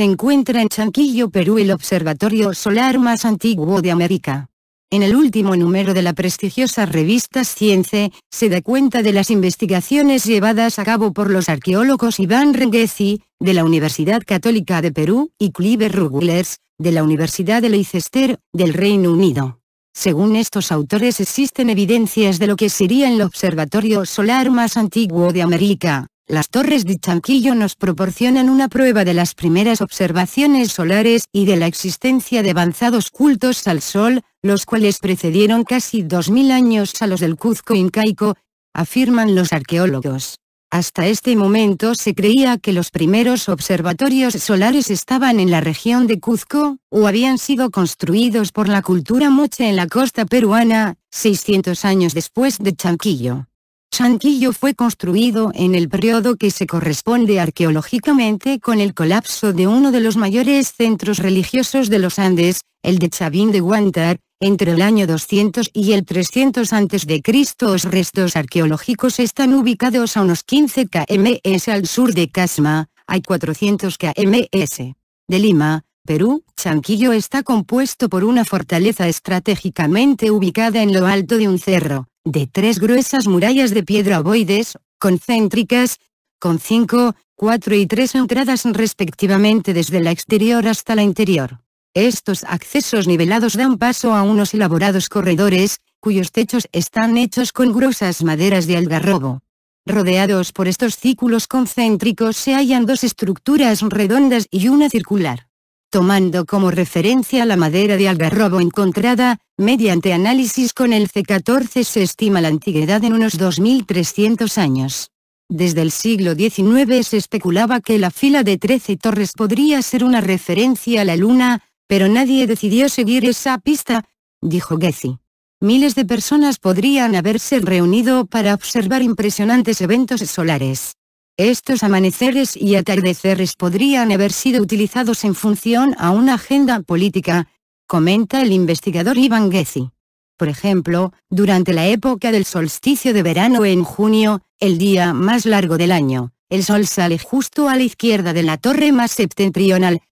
se encuentra en Chanquillo Perú el observatorio solar más antiguo de América. En el último número de la prestigiosa revista Science, se da cuenta de las investigaciones llevadas a cabo por los arqueólogos Iván Renguezi, de la Universidad Católica de Perú, y Clive Ruggles, de la Universidad de Leicester, del Reino Unido. Según estos autores existen evidencias de lo que sería el observatorio solar más antiguo de América, las torres de Chanquillo nos proporcionan una prueba de las primeras observaciones solares y de la existencia de avanzados cultos al sol, los cuales precedieron casi 2000 años a los del Cuzco incaico, afirman los arqueólogos. Hasta este momento se creía que los primeros observatorios solares estaban en la región de Cuzco, o habían sido construidos por la cultura moche en la costa peruana, 600 años después de Chanquillo. Chanquillo fue construido en el periodo que se corresponde arqueológicamente con el colapso de uno de los mayores centros religiosos de los Andes, el de Chavín de Guantar, entre el año 200 y el 300 a.C. Los restos arqueológicos están ubicados a unos 15 kms al sur de Casma, hay 400 kms de Lima, Perú, Chanquillo está compuesto por una fortaleza estratégicamente ubicada en lo alto de un cerro, de tres gruesas murallas de piedra ovoides, concéntricas, con cinco, cuatro y tres entradas respectivamente desde la exterior hasta la interior. Estos accesos nivelados dan paso a unos elaborados corredores, cuyos techos están hechos con gruesas maderas de algarrobo. Rodeados por estos círculos concéntricos se hallan dos estructuras redondas y una circular tomando como referencia la madera de algarrobo encontrada, mediante análisis con el C14 se estima la antigüedad en unos 2.300 años. Desde el siglo XIX se especulaba que la fila de 13 torres podría ser una referencia a la Luna, pero nadie decidió seguir esa pista, dijo Gezi. Miles de personas podrían haberse reunido para observar impresionantes eventos solares. Estos amaneceres y atardeceres podrían haber sido utilizados en función a una agenda política, comenta el investigador Iván Gezi. Por ejemplo, durante la época del solsticio de verano en junio, el día más largo del año, el sol sale justo a la izquierda de la torre más septentrional.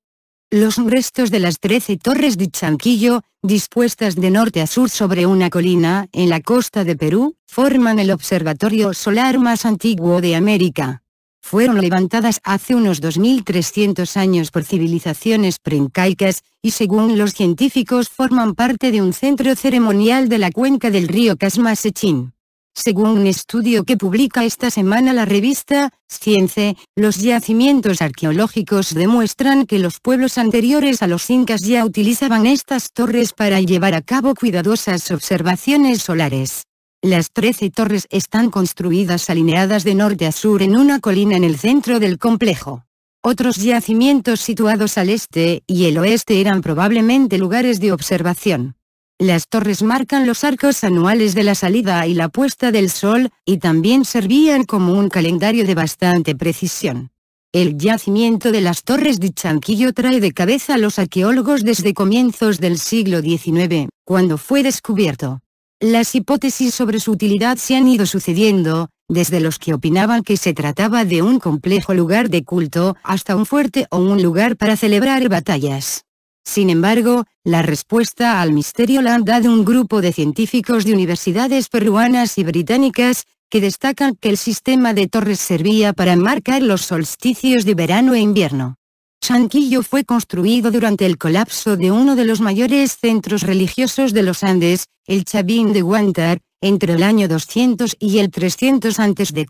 Los restos de las trece torres de Chanquillo, dispuestas de norte a sur sobre una colina en la costa de Perú, forman el observatorio solar más antiguo de América fueron levantadas hace unos 2.300 años por civilizaciones preincaicas, y según los científicos forman parte de un centro ceremonial de la cuenca del río casma-sechín Según un estudio que publica esta semana la revista Science, los yacimientos arqueológicos demuestran que los pueblos anteriores a los incas ya utilizaban estas torres para llevar a cabo cuidadosas observaciones solares. Las trece torres están construidas alineadas de norte a sur en una colina en el centro del complejo. Otros yacimientos situados al este y el oeste eran probablemente lugares de observación. Las torres marcan los arcos anuales de la salida y la puesta del sol, y también servían como un calendario de bastante precisión. El yacimiento de las torres de Chanquillo trae de cabeza a los arqueólogos desde comienzos del siglo XIX, cuando fue descubierto. Las hipótesis sobre su utilidad se han ido sucediendo, desde los que opinaban que se trataba de un complejo lugar de culto hasta un fuerte o un lugar para celebrar batallas. Sin embargo, la respuesta al misterio la han dado un grupo de científicos de universidades peruanas y británicas, que destacan que el sistema de torres servía para marcar los solsticios de verano e invierno. Chanquillo fue construido durante el colapso de uno de los mayores centros religiosos de los Andes, el Chavín de Guantar, entre el año 200 y el 300 a.C.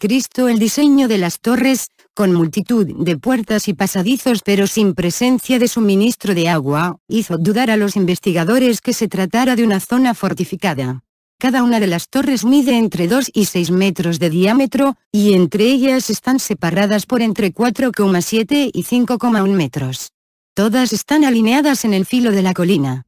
el diseño de las torres, con multitud de puertas y pasadizos pero sin presencia de suministro de agua, hizo dudar a los investigadores que se tratara de una zona fortificada. Cada una de las torres mide entre 2 y 6 metros de diámetro, y entre ellas están separadas por entre 4,7 y 5,1 metros. Todas están alineadas en el filo de la colina.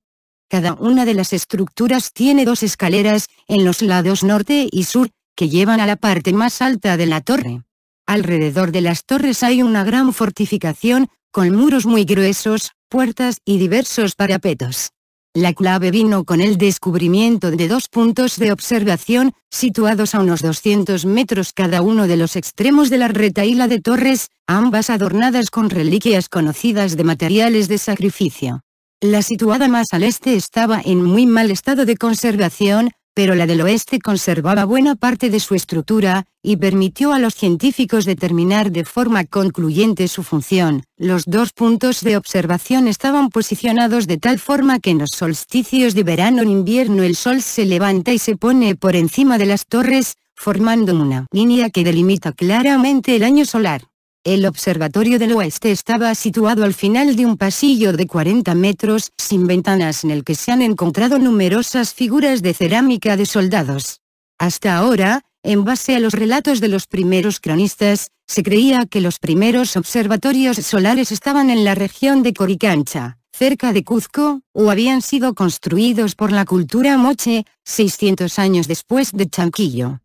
Cada una de las estructuras tiene dos escaleras, en los lados norte y sur, que llevan a la parte más alta de la torre. Alrededor de las torres hay una gran fortificación, con muros muy gruesos, puertas y diversos parapetos. La clave vino con el descubrimiento de dos puntos de observación, situados a unos 200 metros cada uno de los extremos de la retaíla de torres, ambas adornadas con reliquias conocidas de materiales de sacrificio. La situada más al este estaba en muy mal estado de conservación, pero la del oeste conservaba buena parte de su estructura, y permitió a los científicos determinar de forma concluyente su función. Los dos puntos de observación estaban posicionados de tal forma que en los solsticios de verano en invierno el sol se levanta y se pone por encima de las torres, formando una línea que delimita claramente el año solar. El observatorio del oeste estaba situado al final de un pasillo de 40 metros, sin ventanas en el que se han encontrado numerosas figuras de cerámica de soldados. Hasta ahora, en base a los relatos de los primeros cronistas, se creía que los primeros observatorios solares estaban en la región de Coricancha, cerca de Cuzco, o habían sido construidos por la cultura moche, 600 años después de Chanquillo.